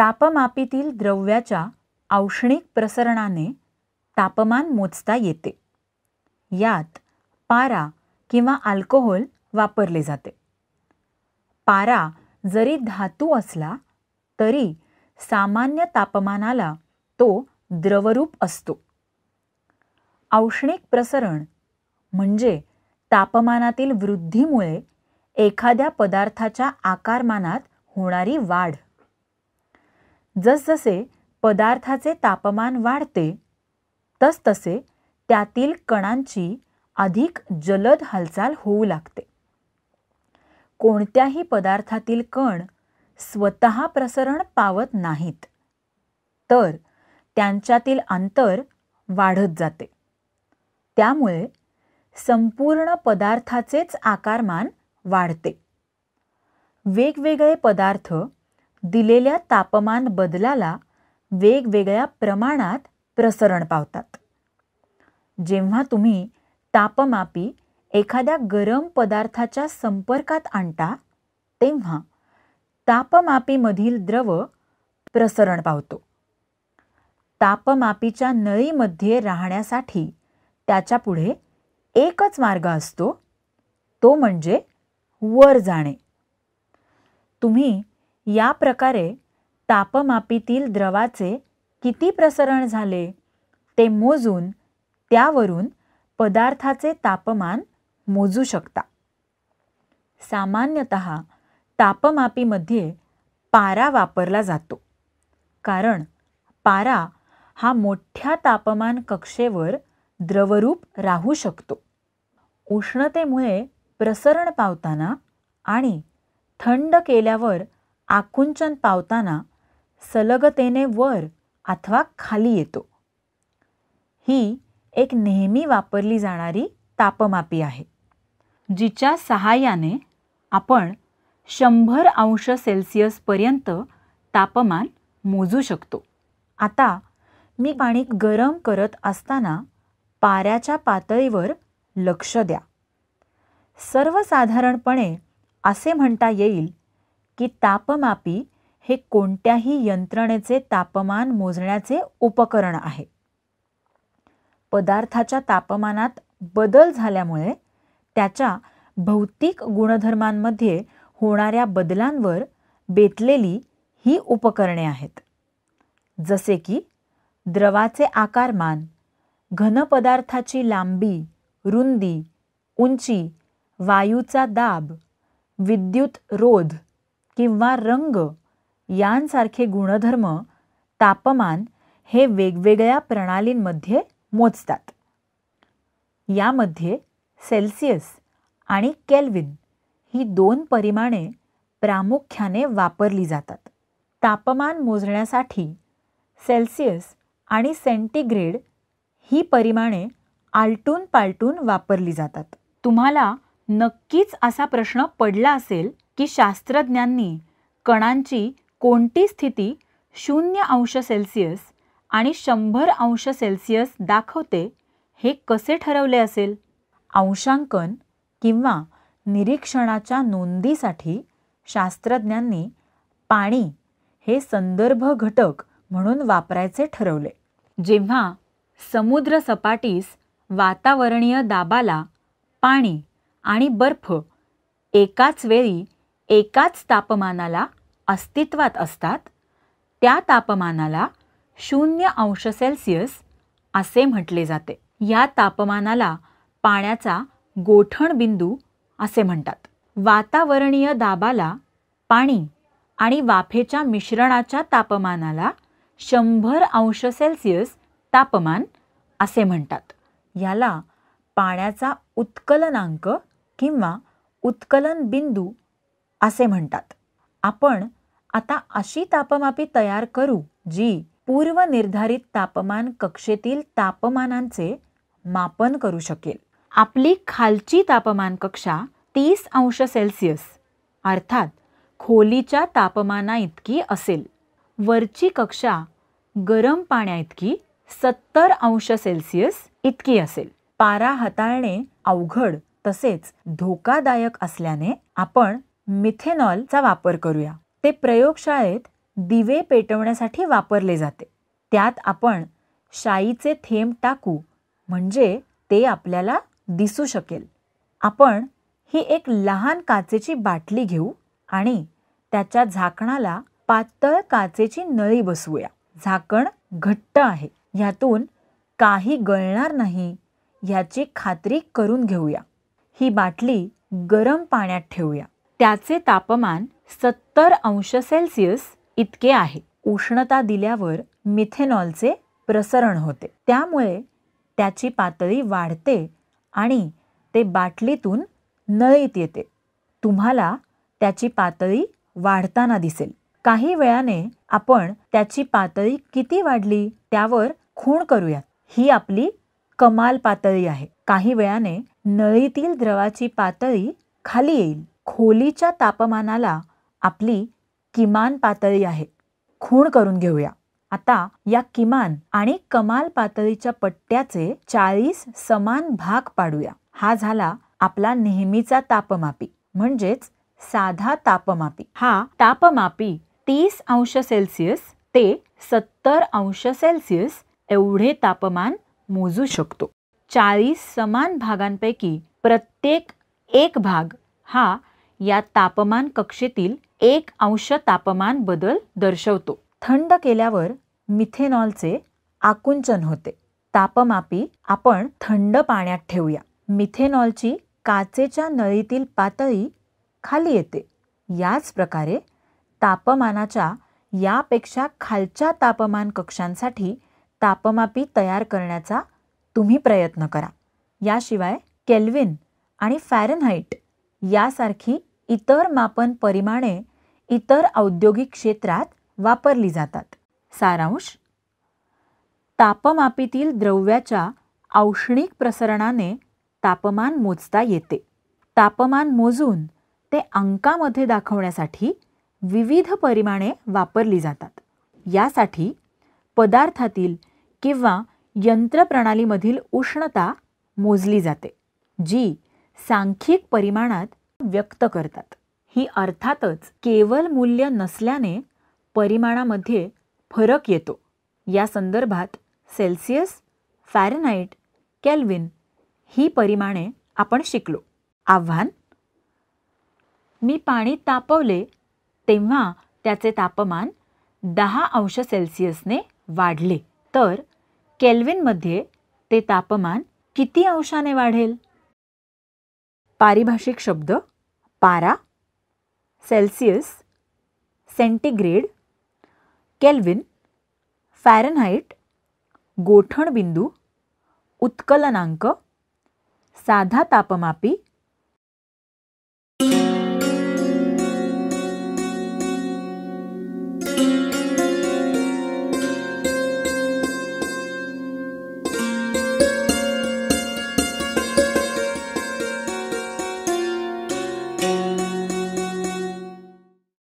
तापमापीतील द्रव्याच्या औष्णिक प्रसरणाने तापमान मोजता येते यात पारा किंवा अल्कोहोल वापरले जाते पारा जरी धातू असला तरी सामान्य तापमानाला तो द्रवरूप असतो औष्णिक प्रसरण म्हणजे तापमानातील वृद्धीमुळे एखाद्या पदार्थाच्या आकारमानात होणारी वाढ जसजसे पदार्थाचे तापमान वाढते तसतसे त्यातील कणांची अधिक जलद हालचाल होऊ लागते कोणत्याही पदार्थातील कण स्वत प्रसरण पावत नाहीत तर त्यांच्यातील अंतर वाढत जाते त्यामुळे संपूर्ण पदार्थाचेच आकारमान वाढते वेगवेगळे पदार्थ दिलेल्या तापमान बदलाला वेगवेगळ्या प्रमाणात प्रसरण पावतात जेव्हा तुम्ही तापमापी एखाद्या गरम पदार्थाच्या संपर्कात आणता तेव्हा तापमापीमधील द्रव प्रसरण पावतो तापमापीच्या नळीमध्ये राहण्यासाठी त्याच्यापुढे पुढे एकच मार्ग असतो तो म्हणजे वर जाणे तुम्ही या प्रकारे तापमापीतील द्रवाचे किती प्रसरण झाले ते मोजून त्यावरून पदार्थाचे तापमान मोजू शकता सामान्यत तापमापीमध्ये पारा वापरला जातो कारण पारा हा मोठ्या तापमान कक्षेवर द्रवरूप राहू शकतो उष्णतेमुळे प्रसरण पावताना आणि थंड केल्यावर आकुंचन पावताना सलगतेने वर अथवा खाली येतो ही एक नेहमी वापरली जाणारी तापमापी आहे जिच्या सहाय्याने आपण शंभर अंश सेल्सिअसपर्यंत तापमान मोजू शकतो आता मी पाणी गरम करत असताना पाऱ्याच्या पातळीवर लक्ष द्या सर्वसाधारणपणे असे म्हणता येईल की तापमापी हे कोणत्याही यंत्रणेचे तापमान मोजण्याचे उपकरण आहे पदार्थाच्या तापमानात बदल झाल्यामुळे त्याच्या भौतिक गुणधर्मांमध्ये होणाऱ्या बदलांवर बेतलेली ही उपकरणे आहेत जसे की द्रवाचे आकारमान घनपदार्थाची लांबी रुंदी उंची वायूचा दाब विद्युत रोध किंवा रंग यांसारखे गुणधर्म तापमान हे वेगवेगळ्या प्रणालींमध्ये मोजतात यामध्ये सेल्सियस आणि केल्विन ही दोन परिमाणे प्रामुख्याने वापरली जातात तापमान मोजण्यासाठी सेल्सियस आणि सेंटीग्रेड ही परिमाणे आलटून पालटून वापरली जातात तुम्हाला नक्कीच असा प्रश्न पडला असेल की शास्त्रज्ञांनी कणांची कोणती स्थिती शून्य अंश सेल्सिअस आणि शंभर अंश सेल्सिअस दाखवते हे कसे ठरवले असेल अंशांकन किंवा निरीक्षणाच्या नोंदीसाठी शास्त्रज्ञांनी पाणी हे संदर्भ घटक म्हणून वापरायचे ठरवले जेव्हा समुद्र सपाटीस वातावरणीय दाबाला पाणी आणि बर्फ एकाच वेळी एकाच तापमानाला अस्तित्वात असतात त्या तापमानाला शून्य अंश सेल्सिअस असे म्हटले जाते या तापमानाला पाण्याचा गोठण बिंदू असे म्हणतात वातावरणीय दाबाला पाणी आणि वाफेच्या मिश्रणाच्या तापमानाला शंभर अंश सेल्सिअस तापमान असे म्हणतात याला पाण्याचा उत्कलनांक किंवा उत्कलन बिंदू असे म्हणतात आपण आता अशी तापमापी तयार करू जी पूर्वनिर्धारित तापमान कक्षेतील तापमानांचे मापन करू शकेल आपली खालची तापमान कक्षा तीस अंश सेल्सिअस अर्थात खोलीच्या तापमाना इतकी असेल वरची कक्षा गरम पाण्याइतकी सत्तर अंश सेल्सिअस इतकी असेल पारा हाताळणे अवघड तसेच धोकादायक असल्याने आपण मिथेनॉलचा वापर करूया ते प्रयोगशाळेत दिवे पेटवण्यासाठी वापरले जाते त्यात आपण शाईचे थेंब टाकू म्हणजे ते आपल्याला दिसू शकेल आपण ही एक लहान काचेची बाटली घेऊ आणि त्याच्या झाकणाला पातळ काचेची नळी बसवूया झाकण घट्ट आहे ह्यातून काही गळणार नाही ह्याची खात्री करून घेऊया ही बाटली गरम पाण्यात ठेवूया त्याचे तापमान सत्तर अंश सेल्सिअस इतके आहे उष्णता दिल्यावर मिथेनॉलचे प्रसरण होते त्यामुळे त्याची पातळी वाढते आणि ते बाटलीतून नळीत येते तुम्हाला त्याची पातळी वाढताना दिसेल काही वेळाने आपण त्याची पातळी किती वाढली त्यावर खूण करूयात ही आपली कमाल पातळी आहे काही वेळाने नळीतील द्रवाची पातळी खाली येईल खोलीच्या तापमानाला आपली किमान पातळी आहे खूण करून घेऊया आता या किमान आणि कमाल पातळीच्या पट्ट्याचे चाळीस समान भाग पाडूया हा झाला आपला नेहमीचा तापमापी म्हणजेच साधा तापमापी हा तापमापी तीस अंश सेल्सिअस ते सत्तर अंश सेल्सिअस एवढे तापमान मोजू शकतो चाळीस समान भागांपैकी प्रत्येक एक भाग हा या तापमान कक्षेतील एक अंश तापमान बदल दर्शवतो थंड केल्यावर मिथेनॉलचे आकुंचन होते तापमापी आपण थंड पाण्यात ठेवूया मिथेनॉलची काचेच्या नळीतील पातळी खाली येते याच प्रकारे तापमानाच्या यापेक्षा खालच्या तापमान कक्षांसाठी तापमापी तयार करण्याचा तुम्ही प्रयत्न करा याशिवाय केल्विन आणि फॅरनहाईट यासारखी इतर मापन परिमाणे इतर औद्योगिक क्षेत्रात वापरली जातात सारांश तापमापीतील द्रव्याच्या औष्णिक प्रसरणाने तापमान मोजता येते तापमान मोजून ते अंकामध्ये दाखवण्यासाठी विविध परिमाणे वापरली जातात यासाठी पदार्थातील किंवा यंत्रप्रणालीमधील उष्णता मोजली जाते जी सांख्यिक परिमाणात व्यक्त करतात ही अर्थातच केवळ मूल्य नसल्याने परिमाणामध्ये फरक येतो या संदर्भात सेल्सिअस फॅरनाईट कॅल्विन ही परिमाणे आपण शिकलो आव्हान मी पाणी तापवले तेव्हा त्याचे तापमान दहा अंश सेल्सिअसने वाढले तर केल्विनमध्ये ते तापमान किती अंशाने वाढेल पारिभाषिक शब्द पारा सेल्सियस सेंटीग्रेड केल्विन फॅरनहाईट गोठणबिंदू उत्कलनांक साधा तापमापी